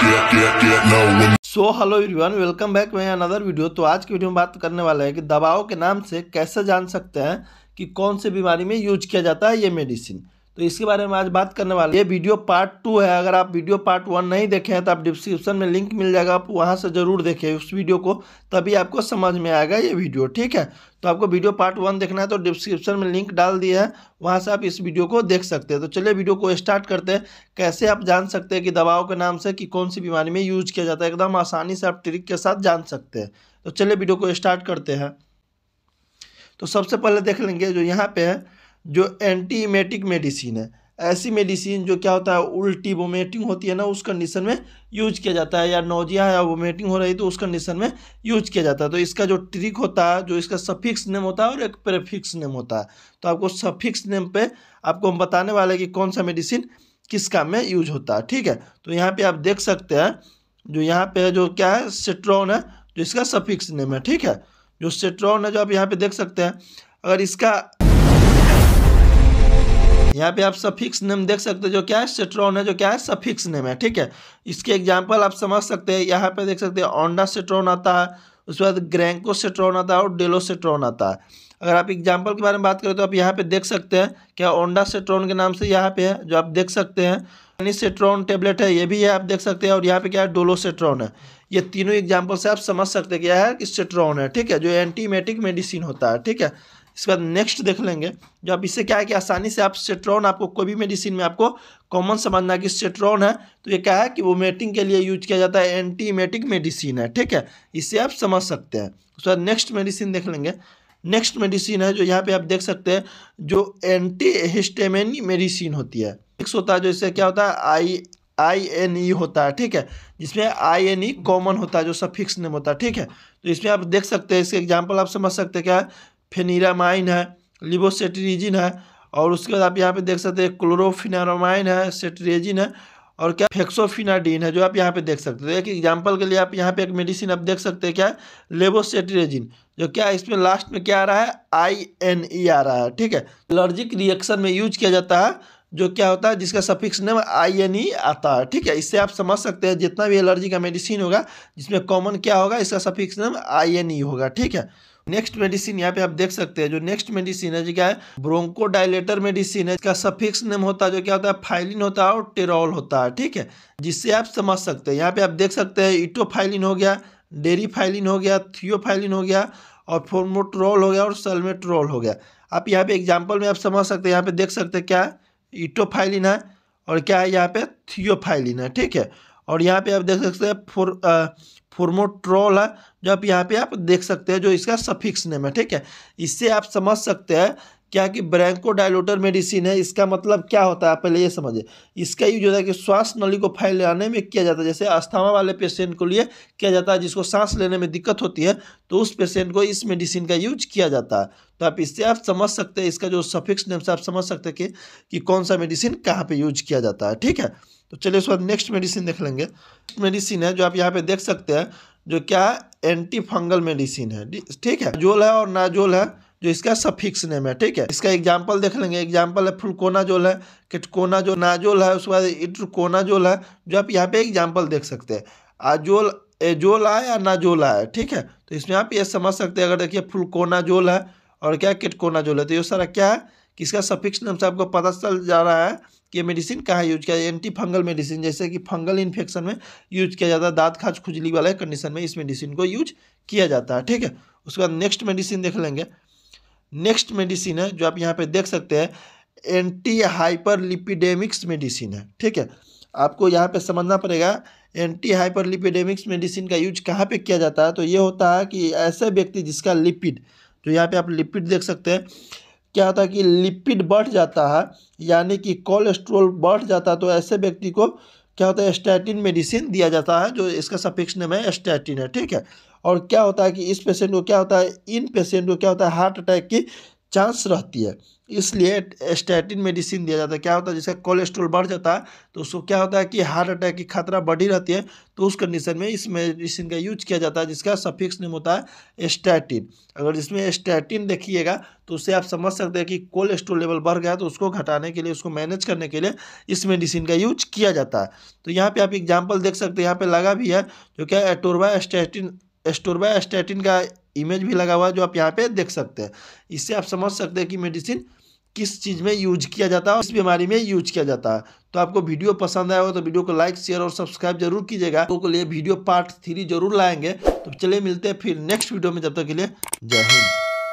सो hello everyone welcome back मैं another video तो आज की वीडियो में बात करने वाले हैं कि दवाओं के नाम से कैसे जान सकते हैं कि कौन सी बीमारी में यूज किया जाता है ये मेडिसिन तो इसके बारे में आज बात करने वाले ये वीडियो पार्ट टू है अगर आप वीडियो पार्ट वन नहीं देखे हैं तो आप डिस्क्रिप्शन में लिंक मिल जाएगा आप वहाँ से ज़रूर देखें उस वीडियो को तभी आपको समझ में आएगा ये वीडियो ठीक है तो आपको वीडियो पार्ट वन देखना है तो डिस्क्रिप्शन में लिंक डाल दिया है वहाँ से आप इस वीडियो को देख सकते हैं तो चलिए वीडियो को स्टार्ट करते हैं कैसे आप जान सकते हैं कि दवाओं के नाम से कि कौन सी बीमारी में यूज किया जाता है एकदम आसानी से आप ट्रिक के साथ जान सकते हैं तो चलिए वीडियो को स्टार्ट करते हैं तो सबसे पहले देख लेंगे जो यहाँ पे है जो एंटीमेटिक मेडिसिन है ऐसी मेडिसिन जो क्या होता है उल्टी वोमेटिंग होती है ना उस कंडीशन में यूज किया जाता है या नोजिया या वोमेटिंग हो रही तो उस कंडीशन में यूज किया जाता है तो इसका जो ट्रिक होता है जो इसका सफिक्स नेम होता है और एक प्रेफिक्स नेम होता है तो आपको सफिक्स नेम पे आपको हम बताने वाले कि कौन सा मेडिसिन किस काम में यूज होता है ठीक है तो यहाँ पर आप देख सकते हैं जो यहाँ पर जो क्या है सेट्रॉन है जो इसका सफिक्स नेम है ठीक है जो सेट्रॉन है जो आप यहाँ पे देख सकते हैं अगर इसका यहाँ पे आप सफिक्स नेम देख सकते हो जो क्या है सेट्रॉन है जो क्या है सफिक्स नेम है ठीक है इसके एग्जाम्पल आप समझ सकते हैं यहाँ पे देख सकते हैं ऑंडा सेट्रॉन आता है उसके बाद ग्रैंको सेट्रॉन आता है और डेलो सेट्रॉन आता है अगर आप एग्जाम्पल के बारे में बात करें तो आप यहाँ पे देख सकते हैं क्या ऑंडा सेट्रॉन के नाम से यहाँ पे है जो आप देख सकते हैं यानी सेट्रॉन टेबलेट है ये भी है आप देख सकते हैं और यहाँ पे क्या है डोलो सेट्रॉन है ये तीनों एग्जाम्पल से आप समझ सकते हैं क्या है कि सेट्रॉन है ठीक है जो एंटीमेटिक मेडिसिन होता है ठीक है इसके बाद नेक्स्ट देख लेंगे जो आप इससे क्या है कि आसानी से आप सेट्रॉन आपको कोई भी मेडिसिन में आपको कॉमन समझना कि सेट्रॉन है तो ये क्या है कि वो मेटिंग के लिए यूज किया जाता है एंटीमेटिक मेडिसिन है ठीक है इससे आप समझ सकते हैं उसके बाद नेक्स्ट मेडिसिन देख लेंगे नेक्स्ट मेडिसिन है जो यहाँ पे आप देख सकते हैं जो एंटी हिस्टेमेनी मेडिसिन होती है फिक्स होता है जो इससे क्या होता है आई आई एन ई होता है ठीक है जिसमें आई एन ई कॉमन होता है जो सब फिक्स नेम होता है ठीक है तो इसमें आप देख सकते हैं इसके एग्जाम्पल आप समझ सकते हैं क्या है फेनिरामाइन है लिबोसेट्रीजिन है और उसके बाद आप यहाँ पे देख सकते हैं क्लोरोफिनारोमाइन है सेट्रेजिन है और क्या फेक्सोफिनाडीन है जो आप यहाँ पे देख सकते हैं तो एक एग्जांपल के लिए आप यहाँ पे एक मेडिसिन आप देख सकते हैं क्या लेबोसेट्रेजिन जो क्या इसमें लास्ट में क्या आ रहा है आई एन ई आ रहा है ठीक है एलर्जिक रिएक्शन में यूज किया जाता है जो क्या होता है जिसका suffix name I N E आता है ठीक है इससे आप समझ सकते हैं जितना भी एलर्जी का मेडिसिन होगा जिसमें कॉमन क्या होगा इसका suffix name I N E होगा ठीक है नेक्स्ट मेडिसिन यहाँ पे आप देख सकते हैं जो नेक्स्ट मेडिसिन है जो क्या है ब्रोंको डायलेटर मेडिसिन है इसका सफिक्स नेम होता है जो क्या होता है फाइलिन होता है और टेरोल होता है ठीक है जिससे आप समझ सकते हैं यहाँ पे आप देख सकते हैं इटोफाइलिन हो गया डेरी फाइलिन हो गया थियोफाइलिन हो गया और फोर्मोट्रोल हो गया और सलमेट्रोल हो गया आप यहाँ पे एग्जाम्पल में आप समझ सकते हैं यहाँ पे देख सकते हैं क्या है ईटोफाइलिन है और क्या है यहाँ पे थियोफाइलिन है ठीक है और यहाँ पे आप देख सकते हैं फोर फोर्मोट्रोल है जो आप यहाँ पे आप देख सकते हैं जो इसका सफिक्स नेम है ठीक है इससे आप समझ सकते हैं क्या कि ब्रैंको डायलोटर मेडिसिन है इसका मतलब क्या होता है पहले ये समझे इसका यूज होता है कि श्वास नली को फैलाने में किया जाता है जैसे अस्थमा वाले पेशेंट को लिए किया जाता है जिसको सांस लेने में दिक्कत होती है तो उस पेशेंट को इस मेडिसिन का यूज किया जाता है तो आप इससे आप समझ सकते हैं इसका जो सफिक्स नेम से आप समझ सकते हैं कि, कि कौन सा मेडिसिन कहाँ पर यूज किया जाता है ठीक है तो चलिए उसके बाद नेक्स्ट मेडिसिन देख लेंगे मेडिसिन है जो आप यहाँ पर देख सकते हैं जो क्या एंटी फंगल मेडिसिन है ठीक है जोल है और नाजोल है जो इसका सफिक्स नेम है ठीक है इसका एग्जाम्पल देख लेंगे एग्जाम्पल है फुलकोनाजोल है किटकोना जो नाजोल है उसके बाद इट्रकोनाजोल है जो आप यहाँ पे एग्जाम्पल देख सकते हैं आजोल एजोल आए या नाजोल आए ठीक है तो इसमें आप ये समझ सकते हैं अगर देखिए फुलकोनाजोल है और क्या किटकोनाजोल है तो ये सारा क्या है कि इसका सफिक्स नेम से आपको पता चल जा रहा है कि मेडिसिन कहाँ यूज किया एंटी फंगल मेडिसिन जैसे कि फंगल इन्फेक्शन में यूज किया जाता है दाँत खाँच खुजली वाले कंडीशन में इस मेडिसिन को यूज किया जाता है ठीक है उसके बाद नेक्स्ट मेडिसिन देख लेंगे नेक्स्ट मेडिसिन है जो आप यहाँ पे देख सकते हैं एंटी हाइपरलिपिडेमिक्स मेडिसिन है ठीक है आपको यहाँ पे समझना पड़ेगा एंटी हाइपरलिपिडेमिक्स मेडिसिन का यूज कहाँ पे किया जाता है तो ये होता है कि ऐसे व्यक्ति जिसका लिपिड जो तो यहाँ पे आप लिपिड देख सकते हैं क्या होता है कि लिपिड बढ़ जाता है यानी कि कोलेस्ट्रोल बढ़ जाता है तो ऐसे व्यक्ति को क्या होता है स्टैटिन मेडिसिन दिया जाता है जो इसका सफिक्स नेम है स्टैटिन है ठीक है और क्या होता है कि इस पेशेंट को क्या होता है इन पेशेंट को क्या होता है हार्ट अटैक की चांस रहती है इसलिए स्टैटिन मेडिसिन दिया जाता है क्या होता है जिसका कोलेस्ट्रोल बढ़ जाता है तो उसको क्या होता है कि हार्ट अटैक की खतरा बढ़ी रहती है तो उस कंडीशन में इस मेडिसिन का यूज किया जाता है जिसका सफिक्स नेम होता है स्टैटिन अगर इसमें स्टैटिन देखिएगा तो उससे आप समझ सकते हैं कि कोलेस्ट्रोल लेवल बढ़ गया तो उसको घटाने के लिए उसको मैनेज करने के लिए इस मेडिसिन का यूज किया जाता है तो यहाँ पर आप एग्जाम्पल देख सकते हैं यहाँ पर लगा भी है जो क्या एटोरवा स्टैटिन एस्टोरबा एस्टेटिन का इमेज भी लगा हुआ है जो आप यहाँ पे देख सकते हैं इससे आप समझ सकते हैं कि मेडिसिन किस चीज़ में यूज किया जाता है और किस बीमारी में यूज किया जाता है तो आपको वीडियो पसंद आया हो तो वीडियो को लाइक शेयर और सब्सक्राइब जरूर कीजिएगा लोगों के लिए वीडियो पार्ट थ्री जरूर लाएंगे तो चलिए मिलते हैं फिर नेक्स्ट वीडियो में जब तक के लिए जय हिंद